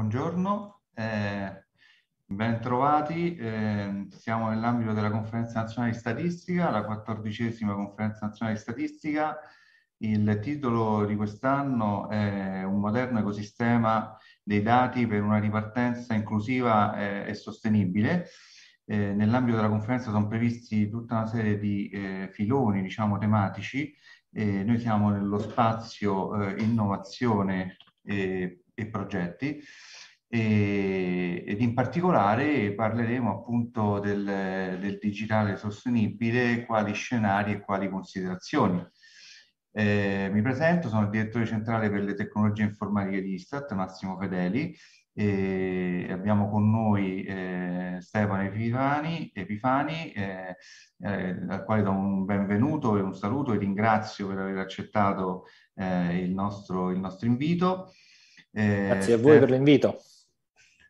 Buongiorno, eh, ben trovati. Eh, siamo nell'ambito della Conferenza Nazionale di Statistica, la quattordicesima Conferenza Nazionale di Statistica. Il titolo di quest'anno è Un moderno ecosistema dei dati per una ripartenza inclusiva eh, e sostenibile. Eh, nell'ambito della conferenza sono previsti tutta una serie di eh, filoni, diciamo, tematici. Eh, noi siamo nello spazio eh, innovazione e eh, e progetti e, ed in particolare parleremo appunto del, del, digitale sostenibile, quali scenari e quali considerazioni. Eh, mi presento, sono il direttore centrale per le tecnologie informatiche di Istat, Massimo Fedeli, e abbiamo con noi eh, Stefano Epifani, Epifani eh, eh, al quale do un benvenuto e un saluto e ringrazio per aver accettato eh, il nostro, il, nostro, invito. Eh, Grazie a voi Stef- per l'invito.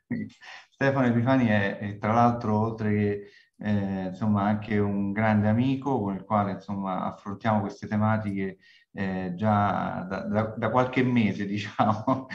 Stefano Epifani è, è, tra l'altro oltre che eh, insomma anche un grande amico con il quale insomma affrontiamo queste tematiche eh, già da, da, da, qualche mese, diciamo,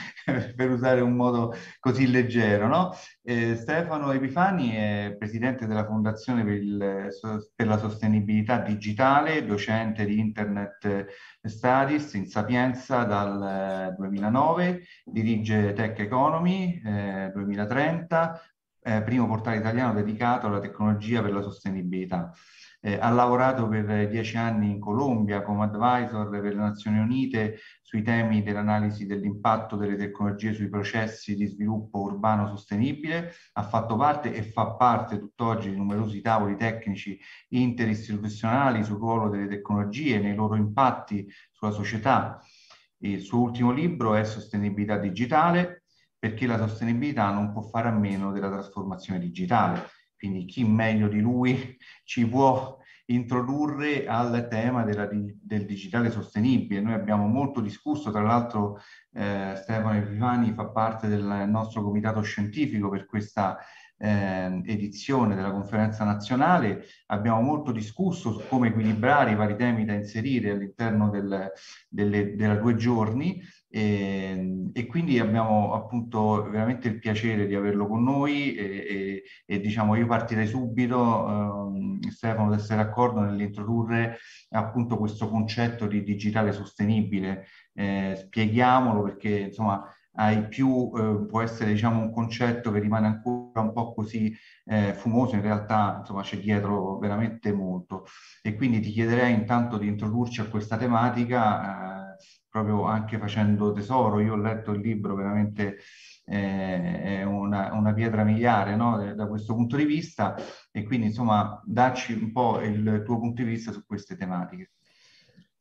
per usare un modo così leggero. No? Eh, Stefano Epifani è presidente della Fondazione per, il, per, la sostenibilità digitale, docente di Internet Studies in Sapienza dal 2009, eh, dirige Tech Economy eh, 2030, eh, primo portale italiano dedicato alla tecnologia per la sostenibilità. Eh, ha lavorato per dieci anni in Colombia come advisor per le Nazioni Unite sui temi dell'analisi dell'impatto delle tecnologie sui processi di sviluppo urbano sostenibile, ha fatto parte e fa parte tutt'oggi di numerosi tavoli tecnici interistituzionali sul ruolo delle tecnologie, nei loro impatti sulla società. Il suo ultimo libro è Sostenibilità digitale, perché la sostenibilità non può fare a meno della trasformazione digitale. Quindi chi meglio di lui ci può introdurre al tema della, del digitale sostenibile. Noi abbiamo molto discusso, tra l'altro eh, Stefano Epifani fa parte del nostro comitato scientifico per questa eh, edizione della conferenza nazionale abbiamo molto discusso su come equilibrare i vari temi da inserire all'interno del, delle, della due giorni e, ehm, e, quindi abbiamo appunto veramente il piacere di averlo con noi e, e, e diciamo io partirei subito eh, Stefano ad essere d'accordo nell'introdurre appunto questo concetto di digitale sostenibile eh, spieghiamolo perché insomma ai più eh, può essere diciamo un concetto che rimane ancora un po' così eh, fumoso, in realtà insomma c'è dietro veramente molto. E quindi ti chiederei intanto di introdurci a questa tematica, eh, proprio anche facendo tesoro. Io ho letto il libro, veramente eh, è una, una, pietra miliare no? Eh, da questo punto di vista, e quindi insomma dacci un po' il tuo punto di vista su queste tematiche.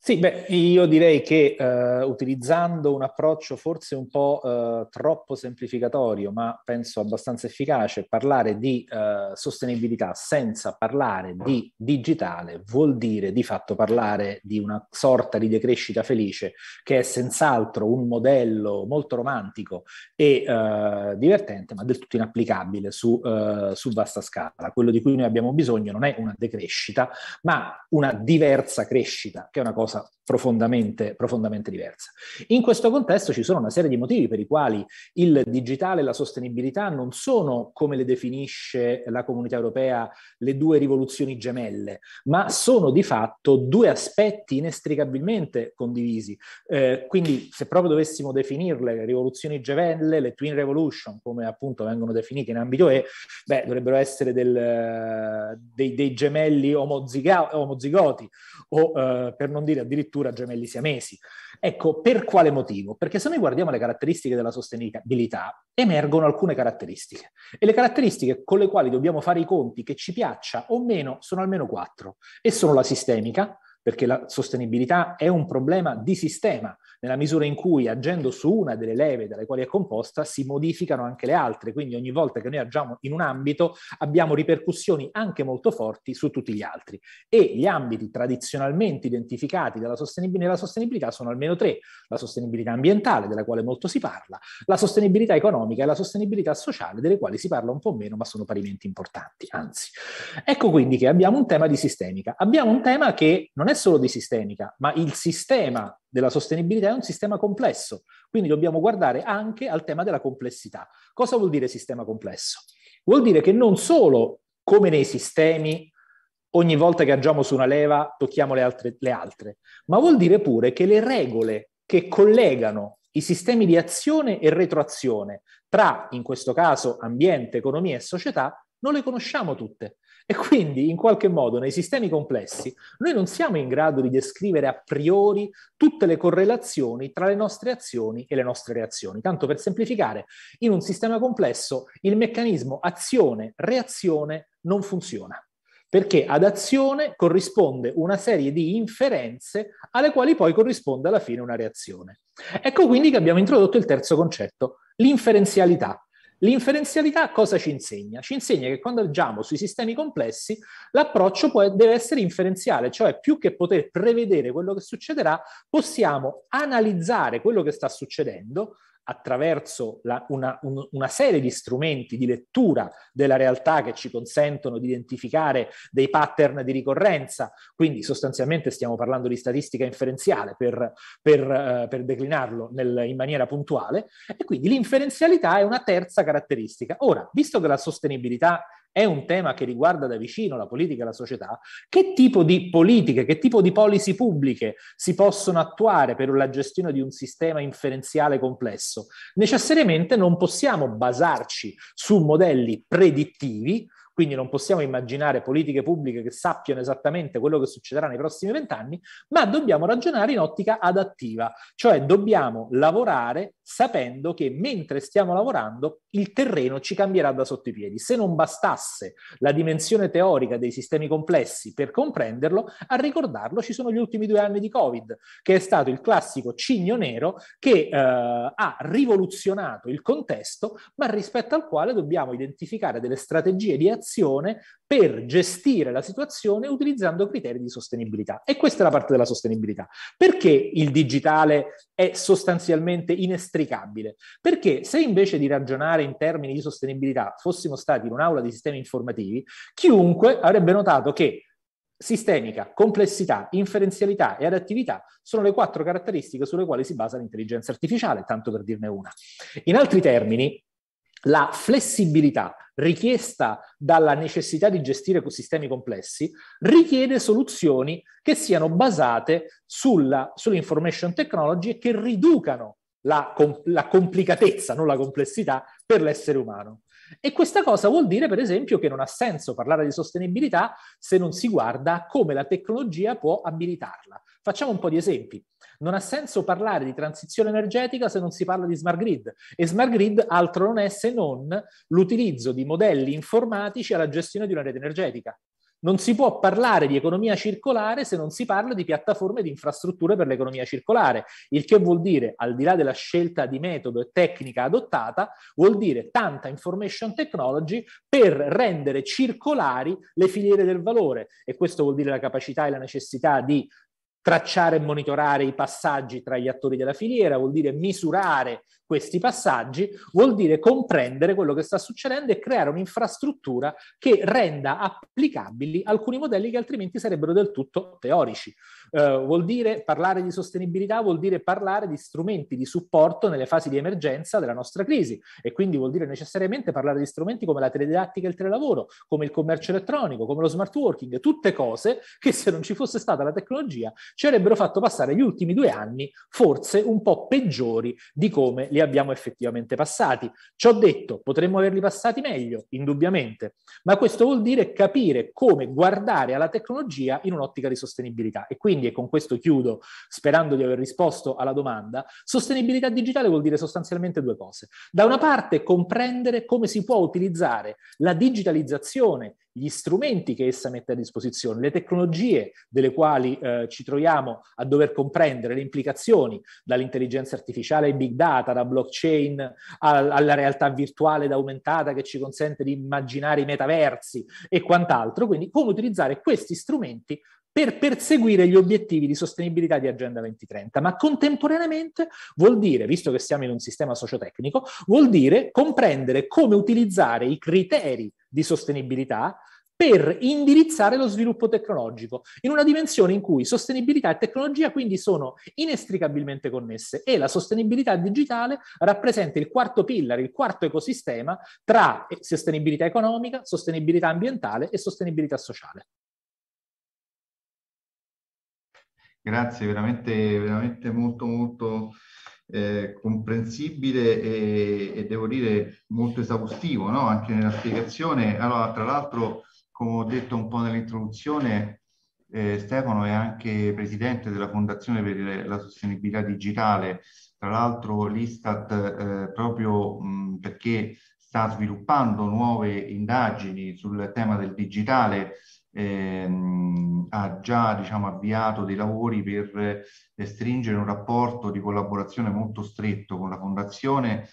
Sì, beh, io direi che eh, utilizzando un approccio forse un po' eh, troppo semplificatorio, ma penso abbastanza efficace, parlare di eh, sostenibilità senza parlare di digitale vuol dire di fatto parlare di una sorta di decrescita felice che è senz'altro un modello molto romantico e eh, divertente, ma del tutto inapplicabile su, eh, su vasta scala. Quello di cui noi abbiamo bisogno non è una decrescita, ma una diversa crescita, che è una cosa cosa profondamente, profondamente diversa. In questo contesto ci sono una serie di motivi per i quali il digitale e la sostenibilità non sono, come le definisce la comunità europea, le due rivoluzioni gemelle, ma sono di fatto due aspetti inestricabilmente condivisi. Eh, quindi se proprio dovessimo definirle le rivoluzioni gemelle, le twin revolution, come appunto vengono definite in ambito E, beh, dovrebbero essere del, eh, dei, dei, gemelli omozigoti, o eh, per non dire addirittura gemelli siamesi. Ecco, per quale motivo? Perché se noi guardiamo le caratteristiche della sostenibilità, emergono alcune caratteristiche. E le caratteristiche con le quali dobbiamo fare i conti, che ci piaccia o meno, sono almeno quattro. E sono la sistemica, perché la sostenibilità è un problema di sistema, nella misura in cui agendo su una delle leve dalle quali è composta si modificano anche le altre, quindi ogni volta che noi agiamo in un ambito abbiamo ripercussioni anche molto forti su tutti gli altri e gli ambiti tradizionalmente identificati sostenibil- nella sostenibilità sono almeno tre, la sostenibilità ambientale della quale molto si parla, la sostenibilità economica e la sostenibilità sociale delle quali si parla un po' meno ma sono parimenti importanti, anzi. Ecco quindi che abbiamo un tema di sistemica, abbiamo un tema che non è solo di sistemica, ma il sistema della sostenibilità è un sistema complesso, quindi dobbiamo guardare anche al tema della complessità. Cosa vuol dire sistema complesso? Vuol dire che non solo come nei sistemi ogni volta che agiamo su una leva tocchiamo le altre, le altre, ma vuol dire pure che le regole che collegano i sistemi di azione e retroazione tra, in questo caso, ambiente, economia e società, non le conosciamo tutte. E quindi, in qualche modo, nei sistemi complessi, noi non siamo in grado di descrivere a priori tutte le correlazioni tra le nostre azioni e le nostre reazioni. Tanto per semplificare, in un sistema complesso il meccanismo azione-reazione non funziona perché ad azione corrisponde una serie di inferenze alle quali poi corrisponde alla fine una reazione. Ecco quindi che abbiamo introdotto il terzo concetto, l'inferenzialità, L'inferenzialità cosa ci insegna? Ci insegna che quando agiamo sui sistemi complessi l'approccio può, deve essere inferenziale, cioè più che poter prevedere quello che succederà, possiamo analizzare quello che sta succedendo, attraverso la, una, un, una, serie di strumenti di lettura della realtà che ci consentono di identificare dei pattern di ricorrenza, quindi sostanzialmente stiamo parlando di statistica inferenziale per, per, eh, per declinarlo nel, in maniera puntuale, e quindi l'inferenzialità è una terza caratteristica. Ora, visto che la sostenibilità è un tema che riguarda da vicino la politica e la società, che tipo di politiche, che tipo di policy pubbliche si possono attuare per la gestione di un sistema inferenziale complesso? Necessariamente non possiamo basarci su modelli predittivi quindi non possiamo immaginare politiche pubbliche che sappiano esattamente quello che succederà nei prossimi vent'anni, ma dobbiamo ragionare in ottica adattiva, cioè dobbiamo lavorare sapendo che mentre stiamo lavorando il terreno ci cambierà da sotto i piedi. Se non bastasse la dimensione teorica dei sistemi complessi per comprenderlo, a ricordarlo ci sono gli ultimi due anni di Covid, che è stato il classico cigno nero che eh, ha rivoluzionato il contesto, ma rispetto al quale dobbiamo identificare delle strategie di azione organizzazione per gestire la situazione utilizzando criteri di sostenibilità. E questa è la parte della sostenibilità. Perché il digitale è sostanzialmente inestricabile? Perché se invece di ragionare in termini di sostenibilità fossimo stati in un'aula di sistemi informativi, chiunque avrebbe notato che Sistemica, complessità, inferenzialità e adattività sono le quattro caratteristiche sulle quali si basa l'intelligenza artificiale, tanto per dirne una. In altri termini, la flessibilità richiesta dalla necessità di gestire ecosistemi complessi richiede soluzioni che siano basate sulla, sull'information technology e che riducano la, la complicatezza, non la complessità, per l'essere umano. E questa cosa vuol dire, per esempio, che non ha senso parlare di sostenibilità se non si guarda come la tecnologia può abilitarla. Facciamo un po' di esempi. Non ha senso parlare di transizione energetica se non si parla di smart grid e smart grid altro non è se non l'utilizzo di modelli informatici alla gestione di una rete energetica. Non si può parlare di economia circolare se non si parla di piattaforme di infrastrutture per l'economia circolare, il che vuol dire, al di là della scelta di metodo e tecnica adottata, vuol dire tanta information technology per rendere circolari le filiere del valore e questo vuol dire la capacità e la necessità di tracciare e monitorare i passaggi tra gli attori della filiera, vuol dire misurare questi passaggi, vuol dire comprendere quello che sta succedendo e creare un'infrastruttura che renda applicabili alcuni modelli che altrimenti sarebbero del tutto teorici. Eh, vuol dire parlare di sostenibilità, vuol dire parlare di strumenti di supporto nelle fasi di emergenza della nostra crisi e quindi vuol dire necessariamente parlare di strumenti come la teledidattica e il telelavoro, come il commercio elettronico, come lo smart working, tutte cose che se non ci fosse stata la tecnologia ci avrebbero fatto passare gli ultimi due anni forse un po' peggiori di come li abbiamo effettivamente passati. Ciò detto, potremmo averli passati meglio, indubbiamente, ma questo vuol dire capire come guardare alla tecnologia in un'ottica di sostenibilità. E quindi, e con questo chiudo, sperando di aver risposto alla domanda, sostenibilità digitale vuol dire sostanzialmente due cose. Da una parte comprendere come si può utilizzare la digitalizzazione gli strumenti che essa mette a disposizione, le tecnologie delle quali eh, ci troviamo a dover comprendere le implicazioni dall'intelligenza artificiale ai big data, da blockchain al, alla realtà virtuale ed aumentata che ci consente di immaginare i metaversi e quant'altro, quindi come utilizzare questi strumenti per perseguire gli obiettivi di sostenibilità di Agenda 2030, ma contemporaneamente vuol dire, visto che siamo in un sistema sociotecnico, vuol dire comprendere come utilizzare i criteri di sostenibilità per indirizzare lo sviluppo tecnologico in una dimensione in cui sostenibilità e tecnologia quindi sono inestricabilmente connesse e la sostenibilità digitale rappresenta il quarto pillar, il quarto ecosistema tra sostenibilità economica, sostenibilità ambientale e sostenibilità sociale. Grazie, veramente, veramente molto molto eh, comprensibile e, e, devo dire molto esaustivo no? anche nella spiegazione. Allora, tra l'altro, come ho detto un po' nell'introduzione, eh, Stefano è anche presidente della Fondazione per la Sostenibilità Digitale, tra l'altro l'Istat eh, proprio mh, perché sta sviluppando nuove indagini sul tema del digitale ehm, ha già diciamo, avviato dei lavori per eh, stringere un rapporto di collaborazione molto stretto con la Fondazione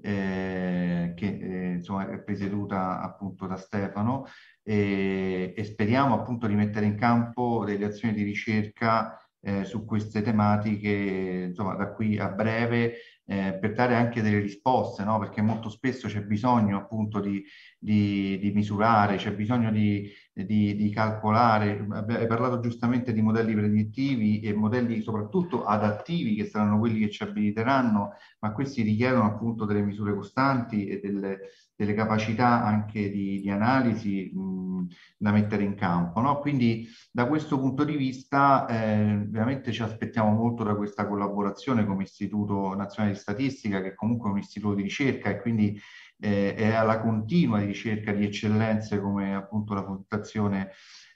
eh, che eh, insomma, è presieduta appunto da Stefano e, e speriamo appunto di mettere in campo delle azioni di ricerca eh, su queste tematiche insomma, da qui a breve eh, per dare anche delle risposte, no? perché molto spesso c'è bisogno appunto di, di, di misurare, c'è bisogno di, di, calcolare. Hai parlato giustamente di modelli predittivi e modelli soprattutto adattivi che saranno quelli che ci abiliteranno, ma questi richiedono appunto delle misure costanti e delle, delle capacità anche di, di analisi mh, da mettere in campo. No? Quindi da questo punto di vista eh, veramente ci aspettiamo molto da questa collaborazione come Istituto Nazionale di Statistica, che comunque è un istituto di ricerca e quindi eh, è alla continua ricerca di eccellenze come appunto la Fondazione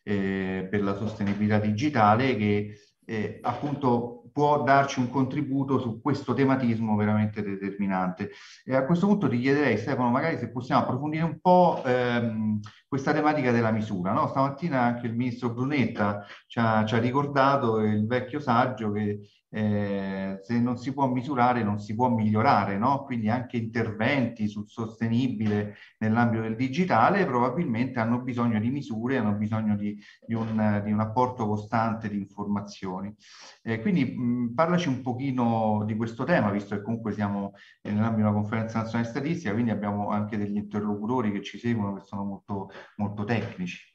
eh, per la Sostenibilità Digitale che eh, appunto può darci un contributo su questo tematismo veramente determinante. E a questo punto ti chiederei Stefano magari se possiamo approfondire un po' ehm, questa tematica della misura. No? Stamattina anche il ministro Brunetta ci ha, ci ha ricordato il vecchio saggio che eh, se non si può misurare non si può migliorare, no? quindi anche interventi sul sostenibile nell'ambito del digitale probabilmente hanno bisogno di misure, hanno bisogno di, di, un, di un, apporto costante di informazioni. Eh, quindi mh, parlaci un pochino di questo tema, visto che comunque siamo nell'ambito di una conferenza nazionale statistica, quindi abbiamo anche degli interlocutori che ci seguono, che sono molto molto tecnici.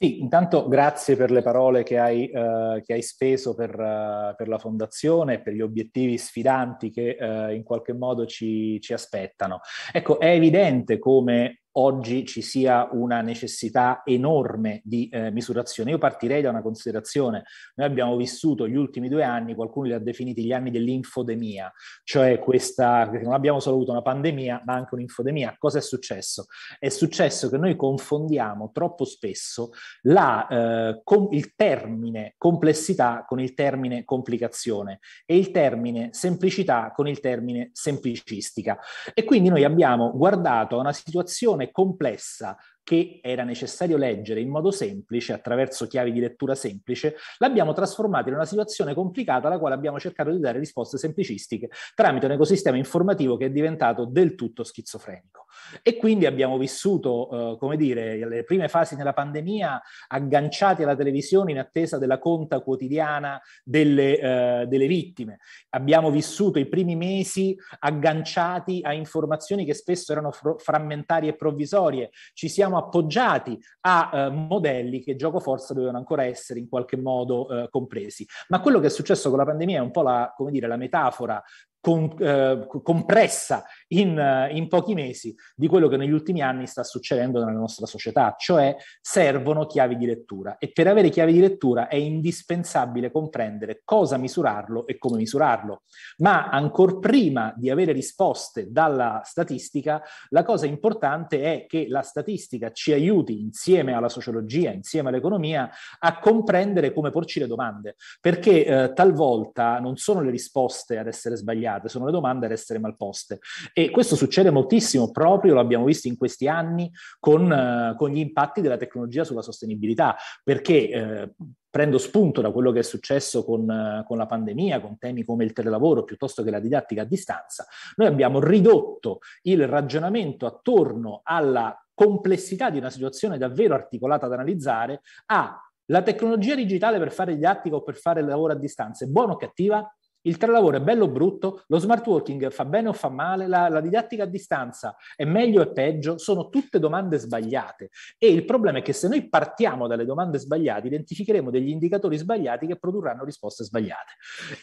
Sì, intanto grazie per le parole che hai, eh, che hai speso per, uh, per, la Fondazione e per gli obiettivi sfidanti che uh, in qualche modo ci, ci aspettano. Ecco, è evidente come oggi ci sia una necessità enorme di eh, misurazione. Io partirei da una considerazione. Noi abbiamo vissuto gli ultimi due anni, qualcuno li ha definiti gli anni dell'infodemia, cioè questa, non abbiamo solo avuto una pandemia, ma anche un'infodemia. Cosa è successo? È successo che noi confondiamo troppo spesso la, eh, com- il termine complessità con il termine complicazione e il termine semplicità con il termine semplicistica. E quindi noi abbiamo guardato a una situazione complessa che era necessario leggere in modo semplice, attraverso chiavi di lettura semplice, l'abbiamo trasformata in una situazione complicata alla quale abbiamo cercato di dare risposte semplicistiche tramite un ecosistema informativo che è diventato del tutto schizofrenico. E quindi abbiamo vissuto, eh, come dire, le prime fasi della pandemia agganciati alla televisione in attesa della conta quotidiana delle, eh, delle vittime. Abbiamo vissuto i primi mesi agganciati a informazioni che spesso erano fr- frammentarie e provvisorie. Ci siamo appoggiati a eh, modelli che gioco forza dovevano ancora essere in qualche modo eh, compresi. Ma quello che è successo con la pandemia è un po' la, come dire, la metafora con, eh, compressa in, eh, in, pochi mesi di quello che negli ultimi anni sta succedendo nella nostra società, cioè servono chiavi di lettura e per avere chiavi di lettura è indispensabile comprendere cosa misurarlo e come misurarlo, ma ancor prima di avere risposte dalla statistica, la cosa importante è che la statistica ci aiuti insieme alla sociologia, insieme all'economia, a comprendere come porci le domande, perché eh, talvolta non sono le risposte ad essere sbagliate, sbagliate, sono le domande ad essere mal poste. E questo succede moltissimo proprio, lo abbiamo visto in questi anni, con, eh, con gli impatti della tecnologia sulla sostenibilità, perché eh, prendo spunto da quello che è successo con, eh, con, la pandemia, con temi come il telelavoro piuttosto che la didattica a distanza, noi abbiamo ridotto il ragionamento attorno alla complessità di una situazione davvero articolata ad analizzare a la tecnologia digitale per fare didattica o per fare lavoro a distanza è buona o cattiva? Il tralavoro è bello o brutto? Lo smart working fa bene o fa male? La, la, didattica a distanza è meglio o peggio? Sono tutte domande sbagliate. E il problema è che se noi partiamo dalle domande sbagliate, identificheremo degli indicatori sbagliati che produrranno risposte sbagliate.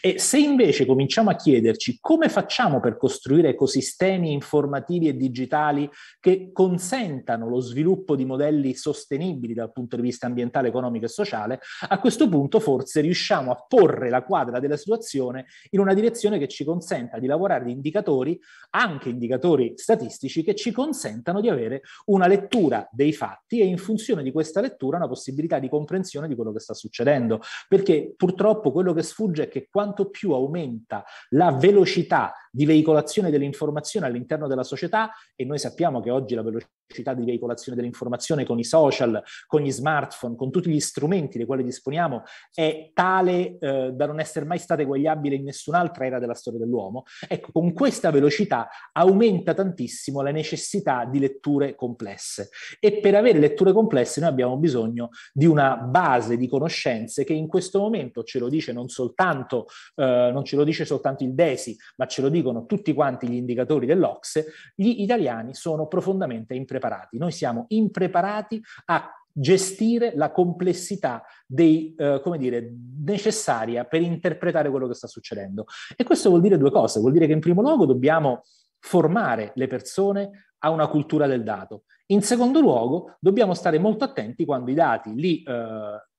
E se invece cominciamo a chiederci come facciamo per costruire ecosistemi informativi e digitali che consentano lo sviluppo di modelli sostenibili dal punto di vista ambientale, economico e sociale, a questo punto forse riusciamo a porre la quadra della situazione in una direzione che ci consenta di lavorare di indicatori, anche indicatori statistici, che ci consentano di avere una lettura dei fatti e in funzione di questa lettura una possibilità di comprensione di quello che sta succedendo. Perché purtroppo quello che sfugge è che quanto più aumenta la velocità di veicolazione dell'informazione all'interno della società, e noi sappiamo che oggi la velocità di veicolazione dell'informazione con i social, con gli smartphone, con tutti gli strumenti dei quali disponiamo, è tale eh, da non essere mai stata eguagliabile in nessun'altra era della storia dell'uomo. Ecco, con questa velocità aumenta tantissimo la necessità di letture complesse e per avere letture complesse noi abbiamo bisogno di una base di conoscenze che in questo momento ce lo dice non soltanto, eh, non ce lo dice soltanto il DESI, ma ce lo dicono tutti quanti gli indicatori dell'Ocse, gli italiani sono profondamente impreparati. Noi siamo impreparati a gestire la complessità dei, eh, come dire, necessaria per interpretare quello che sta succedendo. E questo vuol dire due cose, vuol dire che in primo luogo dobbiamo formare le persone a una cultura del dato. In secondo luogo, dobbiamo stare molto attenti quando i dati li eh,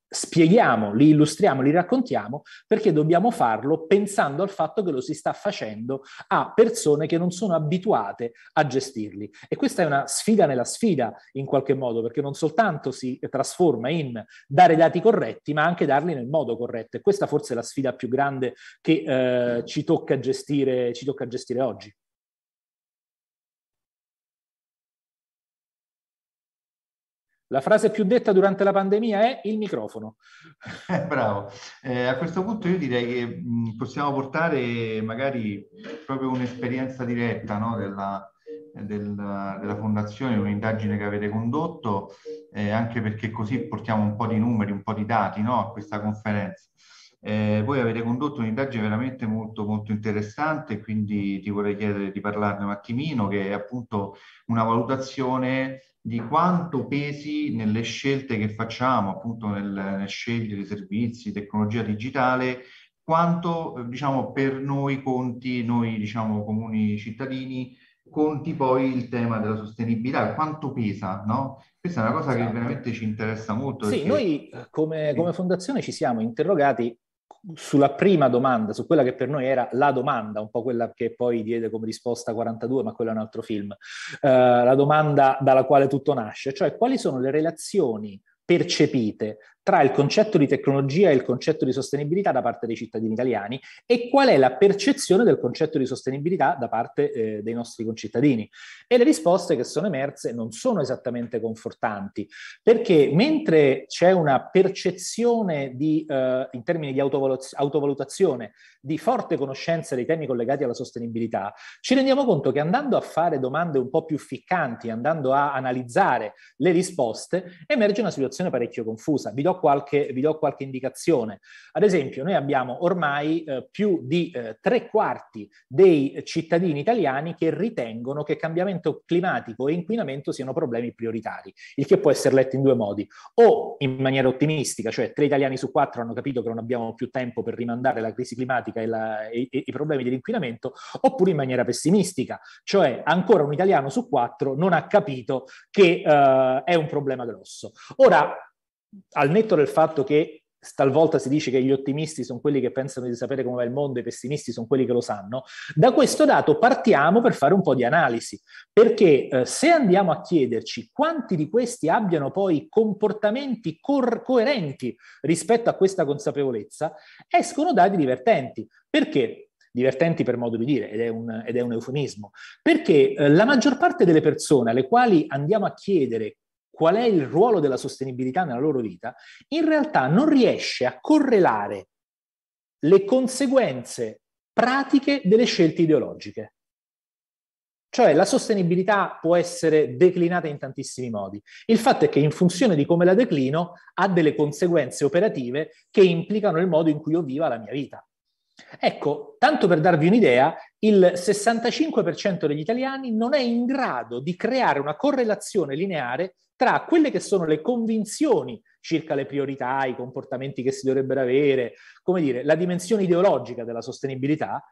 spieghiamo, li illustriamo, li raccontiamo, perché dobbiamo farlo pensando al fatto che lo si sta facendo a persone che non sono abituate a gestirli. E questa è una sfida nella sfida, in qualche modo, perché non soltanto si trasforma in dare dati corretti, ma anche darli nel modo corretto. E questa forse è la sfida più grande che eh, ci, tocca gestire, ci tocca gestire oggi. La frase più detta durante la pandemia è il microfono. Eh, bravo. Eh, a questo punto io direi che mh, mm, possiamo portare magari proprio un'esperienza diretta no, della, del, della, fondazione, un'indagine che avete condotto, eh, anche perché così portiamo un po' di numeri, un po' di dati no, a questa conferenza. Eh, voi avete condotto un'indagine veramente molto, molto interessante, quindi ti vorrei chiedere di parlarne un attimino, che è appunto una valutazione di quanto pesi nelle scelte che facciamo, appunto nel, nel scegliere servizi, tecnologia digitale, quanto eh, diciamo, per noi conti, noi diciamo, comuni cittadini, conti poi il tema della sostenibilità, quanto pesa, no? Questa è una cosa esatto. che veramente ci interessa molto. Sì, perché... noi eh, come, come, fondazione ci siamo interrogati sulla prima domanda, su quella che per noi era la domanda, un po' quella che poi diede come risposta 42, ma quello è un altro film, eh, la domanda dalla quale tutto nasce, cioè quali sono le relazioni percepite tra il concetto di tecnologia e il concetto di sostenibilità da parte dei cittadini italiani e qual è la percezione del concetto di sostenibilità da parte eh, dei nostri concittadini. E le risposte che sono emerse non sono esattamente confortanti, perché mentre c'è una percezione di, eh, in termini di autovalutazione di forte conoscenza dei temi collegati alla sostenibilità, ci rendiamo conto che andando a fare domande un po' più ficcanti, andando a analizzare le risposte, emerge una situazione parecchio confusa. Vi do do qualche, vi do qualche indicazione. Ad esempio, noi abbiamo ormai eh, più di eh, tre quarti dei cittadini italiani che ritengono che cambiamento climatico e inquinamento siano problemi prioritari, il che può essere letto in due modi, o in maniera ottimistica, cioè tre italiani su quattro hanno capito che non abbiamo più tempo per rimandare la crisi climatica e, la, e, e i problemi dell'inquinamento, oppure in maniera pessimistica, cioè ancora un italiano su quattro non ha capito che eh, è un problema grosso. Ora, al netto del fatto che talvolta si dice che gli ottimisti sono quelli che pensano di sapere come va il mondo, i pessimisti sono quelli che lo sanno, da questo dato partiamo per fare un po' di analisi, perché eh, se andiamo a chiederci quanti di questi abbiano poi comportamenti cor- coerenti rispetto a questa consapevolezza, escono dati divertenti. Perché? divertenti per modo di dire, ed è un, ed è un eufemismo, perché eh, la maggior parte delle persone alle quali andiamo a chiedere qual è il ruolo della sostenibilità nella loro vita, in realtà non riesce a correlare le conseguenze pratiche delle scelte ideologiche. Cioè la sostenibilità può essere declinata in tantissimi modi. Il fatto è che in funzione di come la declino ha delle conseguenze operative che implicano il modo in cui io viva la mia vita. Ecco, tanto per darvi un'idea, il 65% degli italiani non è in grado di creare una correlazione lineare tra quelle che sono le convinzioni circa le priorità, i comportamenti che si dovrebbero avere, come dire, la dimensione ideologica della sostenibilità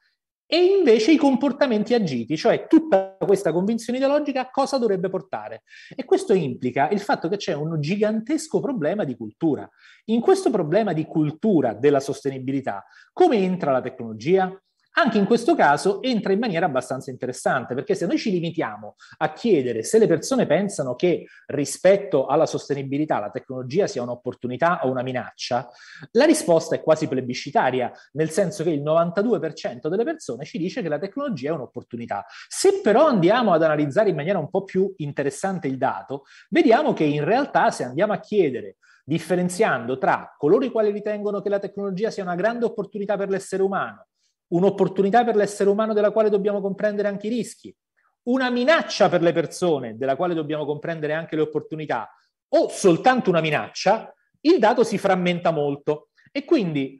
e invece i comportamenti agiti, cioè tutta questa convinzione ideologica a cosa dovrebbe portare. E questo implica il fatto che c'è un gigantesco problema di cultura. In questo problema di cultura della sostenibilità, come entra la tecnologia? Anche in questo caso entra in maniera abbastanza interessante, perché se noi ci limitiamo a chiedere se le persone pensano che rispetto alla sostenibilità la tecnologia sia un'opportunità o una minaccia, la risposta è quasi plebiscitaria, nel senso che il 92% delle persone ci dice che la tecnologia è un'opportunità. Se però andiamo ad analizzare in maniera un po' più interessante il dato, vediamo che in realtà se andiamo a chiedere differenziando tra coloro i quali ritengono che la tecnologia sia una grande opportunità per l'essere umano un'opportunità per l'essere umano della quale dobbiamo comprendere anche i rischi, una minaccia per le persone della quale dobbiamo comprendere anche le opportunità, o soltanto una minaccia, il dato si frammenta molto. E quindi,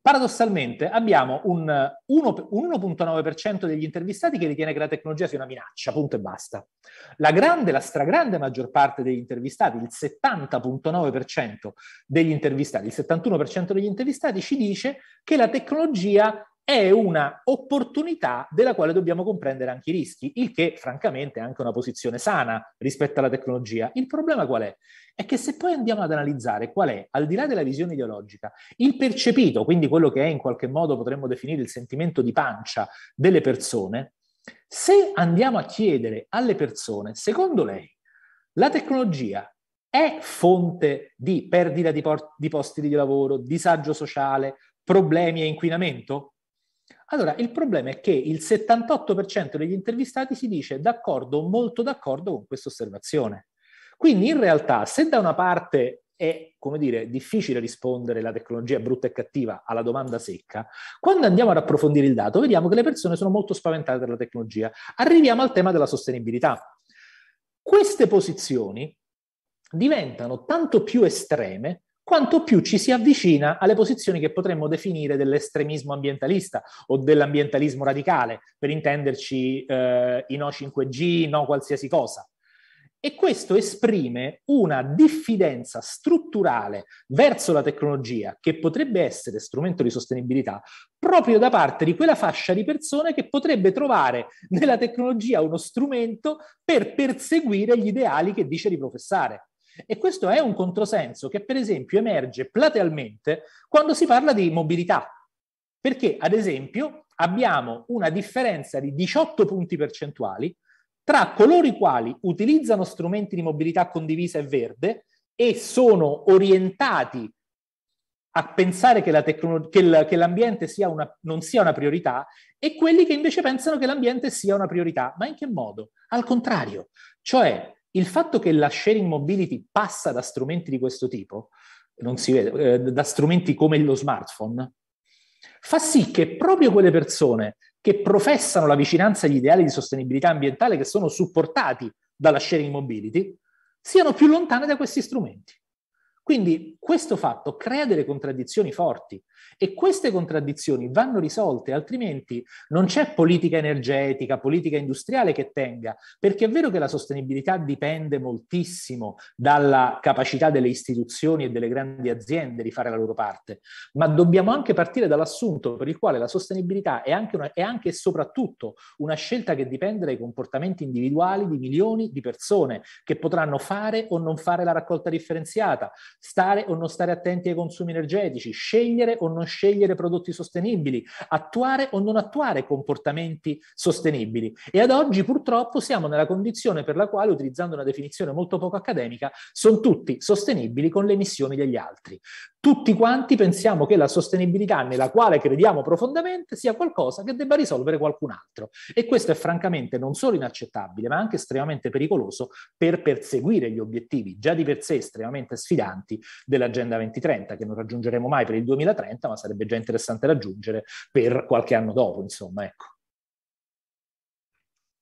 paradossalmente, abbiamo un, un 1.9% degli intervistati che ritiene che la tecnologia sia una minaccia, punto e basta. La grande, la stragrande maggior parte degli intervistati, il 70.9% degli intervistati, il 71% degli intervistati ci dice che la tecnologia è una opportunità della quale dobbiamo comprendere anche i rischi, il che francamente è anche una posizione sana rispetto alla tecnologia. Il problema qual è? È che se poi andiamo ad analizzare qual è, al di là della visione ideologica, il percepito, quindi quello che è in qualche modo potremmo definire il sentimento di pancia delle persone, se andiamo a chiedere alle persone, secondo lei, la tecnologia è fonte di perdita di, por- di posti di lavoro, disagio sociale, problemi e inquinamento? Allora, il problema è che il 78% degli intervistati si dice d'accordo, molto d'accordo con questa osservazione. Quindi in realtà, se da una parte è, come dire, difficile rispondere la tecnologia brutta e cattiva alla domanda secca, quando andiamo ad approfondire il dato vediamo che le persone sono molto spaventate dalla tecnologia. Arriviamo al tema della sostenibilità. Queste posizioni diventano tanto più estreme quanto più ci si avvicina alle posizioni che potremmo definire dell'estremismo ambientalista o dell'ambientalismo radicale, per intenderci eh, i no 5G, no qualsiasi cosa. E questo esprime una diffidenza strutturale verso la tecnologia, che potrebbe essere strumento di sostenibilità, proprio da parte di quella fascia di persone che potrebbe trovare nella tecnologia uno strumento per perseguire gli ideali che dice di professare. E questo è un controsenso che, per esempio, emerge platealmente quando si parla di mobilità. Perché, ad esempio, abbiamo una differenza di 18 punti percentuali tra coloro i quali utilizzano strumenti di mobilità condivisa e verde e sono orientati a pensare che, tecno- che, l- che l'ambiente sia una, non sia una priorità e quelli che invece pensano che l'ambiente sia una priorità. Ma in che modo? Al contrario, cioè il fatto che la sharing mobility passa da strumenti di questo tipo, non si vede, eh, da strumenti come lo smartphone, fa sì che proprio quelle persone che professano la vicinanza agli ideali di sostenibilità ambientale che sono supportati dalla sharing mobility siano più lontane da questi strumenti. Quindi questo fatto crea delle contraddizioni forti e queste contraddizioni vanno risolte, altrimenti non c'è politica energetica, politica industriale che tenga, perché è vero che la sostenibilità dipende moltissimo dalla capacità delle istituzioni e delle grandi aziende di fare la loro parte, ma dobbiamo anche partire dall'assunto per il quale la sostenibilità è anche, una, è anche e soprattutto una scelta che dipende dai comportamenti individuali di milioni di persone che potranno fare o non fare la raccolta differenziata, stare o non stare attenti ai consumi energetici, scegliere o non scegliere prodotti sostenibili, attuare o non attuare comportamenti sostenibili. E ad oggi purtroppo siamo nella condizione per la quale, utilizzando una definizione molto poco accademica, sono tutti sostenibili con le emissioni degli altri. Tutti quanti pensiamo che la sostenibilità nella quale crediamo profondamente sia qualcosa che debba risolvere qualcun altro. E questo è francamente non solo inaccettabile, ma anche estremamente pericoloso per perseguire gli obiettivi già di per sé estremamente sfidanti della dell'Agenda 2030, che non raggiungeremo mai per il 2030, ma sarebbe già interessante raggiungere per qualche anno dopo, insomma, ecco.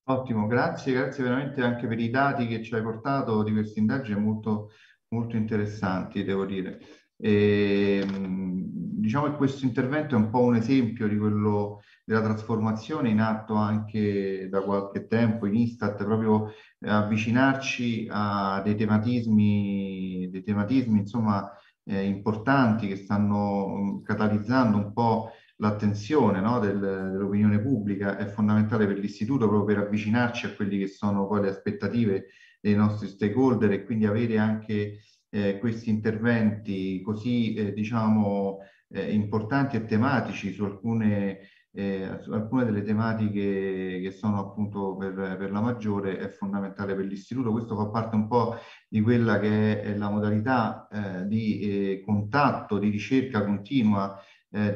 Ottimo, grazie, grazie veramente anche per i dati che ci hai portato di queste indagini molto, molto interessanti, devo dire. E, ehm, diciamo che questo intervento è un po' un esempio di quello della trasformazione in atto anche da qualche tempo in Istat, proprio eh, avvicinarci a dei tematismi, dei tematismi insomma, eh, importanti che stanno mm, catalizzando un po' l'attenzione no, del, dell'opinione pubblica è fondamentale per l'istituto proprio per avvicinarci a quelle che sono poi le aspettative dei nostri stakeholder e quindi avere anche eh, questi interventi così eh, diciamo eh, importanti e tematici su alcune, eh, su alcune delle tematiche che sono appunto per, per la maggiore è fondamentale per l'istituto. Questo fa parte un po' di quella che è la modalità eh, di eh, contatto, di ricerca continua,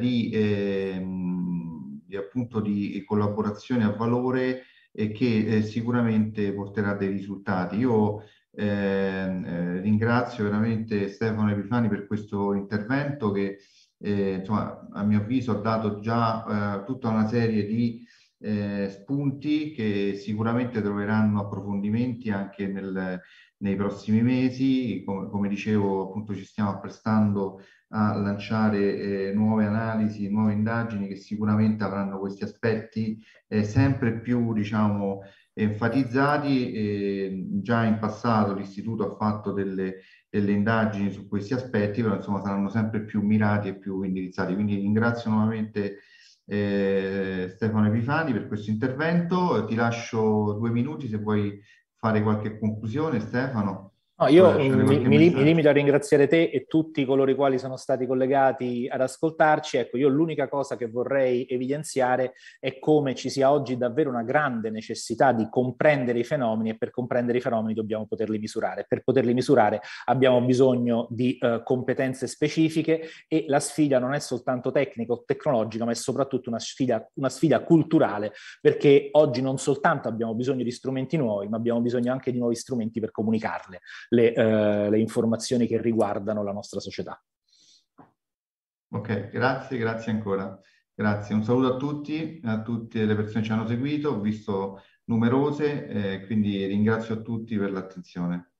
di, ehm, di, appunto di collaborazione a valore e che sicuramente porterà dei risultati. Io eh, eh, ringrazio veramente Stefano Epifani per questo intervento che eh, insomma, a mio avviso ha dato già eh, tutta una serie di eh, spunti che sicuramente troveranno approfondimenti anche nel, nei prossimi mesi. Come, come, dicevo, appunto ci stiamo apprestando a lanciare eh, nuove analisi, nuove indagini che sicuramente avranno questi aspetti sempre più, diciamo, enfatizzati. Eh, già in passato l'Istituto ha fatto delle, delle, indagini su questi aspetti, però insomma saranno sempre più mirati e più indirizzati. Quindi ringrazio nuovamente eh, Stefano Epifani per questo intervento. Ti lascio due minuti se vuoi fare qualche conclusione, Stefano. No, io mi, mi, mi, limito a ringraziare te e tutti coloro i quali sono stati collegati ad ascoltarci. Ecco, io l'unica cosa che vorrei evidenziare è come ci sia oggi davvero una grande necessità di comprendere i fenomeni e per comprendere i fenomeni dobbiamo poterli misurare. Per poterli misurare abbiamo bisogno di eh, competenze specifiche e la sfida non è soltanto tecnica o tecnologica ma è soprattutto una sfida, una sfida culturale, perché oggi non soltanto abbiamo bisogno di strumenti nuovi, ma abbiamo bisogno anche di nuovi strumenti per comunicarle le, eh, le informazioni che riguardano la nostra società. Ok, grazie, grazie ancora. Grazie, un saluto a tutti, a tutte le persone che ci hanno seguito, ho visto numerose, eh, quindi ringrazio a tutti per l'attenzione.